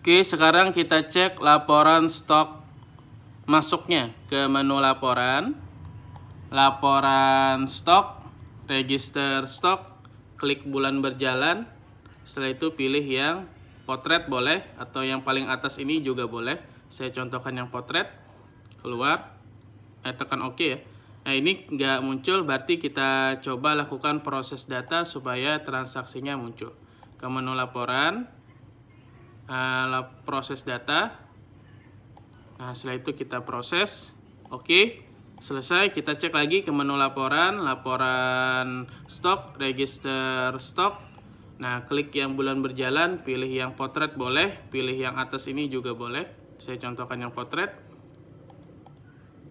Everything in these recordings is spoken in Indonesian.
Oke, sekarang kita cek laporan stok masuknya ke menu laporan. Laporan stok, register stok, klik bulan berjalan. Setelah itu pilih yang potret boleh atau yang paling atas ini juga boleh. Saya contohkan yang potret. Keluar. Eh, tekan OK ya. Nah ini nggak muncul berarti kita coba lakukan proses data supaya transaksinya muncul. Ke menu laporan, uh, proses data. Nah, setelah itu kita proses. Oke, okay. selesai. Kita cek lagi ke menu laporan, laporan stok, register stok. Nah, klik yang bulan berjalan, pilih yang potret boleh, pilih yang atas ini juga boleh. Saya contohkan yang potret.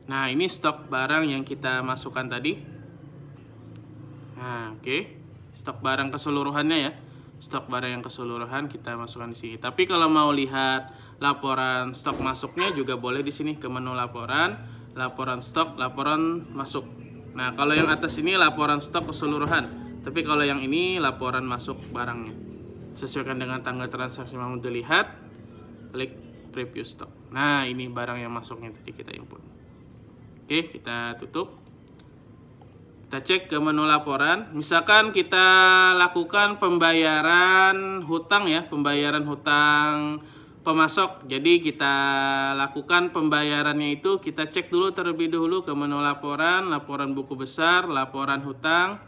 Nah, ini stok barang yang kita masukkan tadi. Nah, oke. Okay. Stok barang keseluruhannya ya stok barang yang keseluruhan kita masukkan di sini. Tapi kalau mau lihat laporan stok masuknya juga boleh di sini ke menu laporan, laporan stok, laporan masuk. Nah, kalau yang atas ini laporan stok keseluruhan. Tapi kalau yang ini laporan masuk barangnya. Sesuaikan dengan tanggal transaksi yang mau dilihat. Klik preview stok. Nah, ini barang yang masuknya tadi kita input. Oke, kita tutup. Kita cek ke menu laporan. Misalkan kita lakukan pembayaran hutang ya, pembayaran hutang pemasok. Jadi kita lakukan pembayarannya itu kita cek dulu terlebih dahulu ke menu laporan, laporan buku besar, laporan hutang.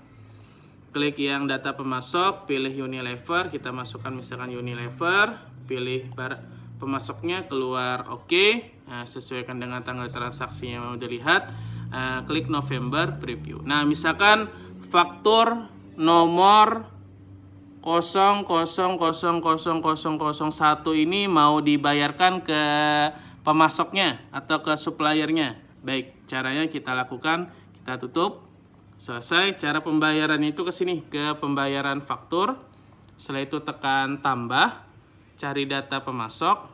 Klik yang data pemasok, pilih Unilever, kita masukkan misalkan Unilever, pilih bar pemasoknya keluar oke. Okay. Nah, sesuaikan dengan tanggal transaksinya mau dilihat. Eh, klik November preview. Nah, misalkan faktur nomor 000001 ini mau dibayarkan ke pemasoknya atau ke suppliernya. Baik, caranya kita lakukan, kita tutup. Selesai cara pembayaran itu ke sini ke pembayaran faktur. Setelah itu tekan tambah, cari data pemasok,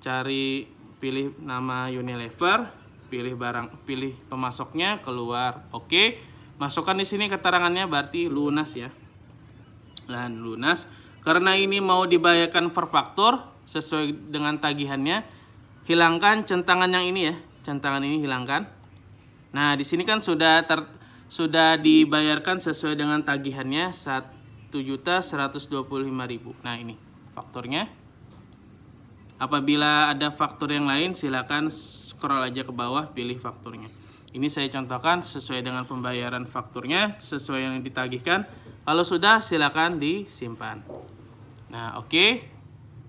cari pilih nama Unilever, pilih barang pilih pemasoknya keluar oke masukkan di sini keterangannya berarti lunas ya dan lunas karena ini mau dibayarkan per faktor sesuai dengan tagihannya hilangkan centangan yang ini ya centangan ini hilangkan nah di sini kan sudah ter, sudah dibayarkan sesuai dengan tagihannya satu juta seratus nah ini faktornya Apabila ada faktor yang lain, silakan scroll aja ke bawah, pilih fakturnya. Ini saya contohkan sesuai dengan pembayaran fakturnya, sesuai yang ditagihkan. Kalau sudah, silakan disimpan. Nah, oke. Okay.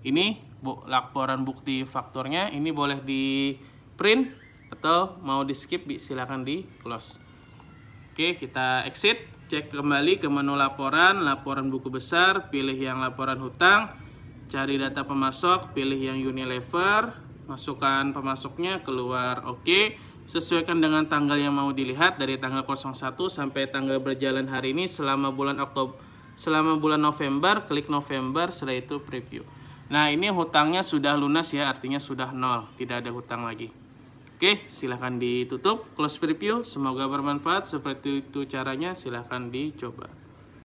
Ini bu laporan bukti fakturnya. Ini boleh di print atau mau di skip, silakan di close. Oke, okay, kita exit. Cek kembali ke menu laporan, laporan buku besar, pilih yang laporan hutang cari data pemasok, pilih yang Unilever, masukkan pemasoknya, keluar oke. Okay. Sesuaikan dengan tanggal yang mau dilihat dari tanggal 01 sampai tanggal berjalan hari ini selama bulan Oktober selama bulan November, klik November, setelah itu preview. Nah, ini hutangnya sudah lunas ya, artinya sudah nol, tidak ada hutang lagi. Oke, silahkan ditutup, close preview, semoga bermanfaat, seperti itu caranya, silahkan dicoba.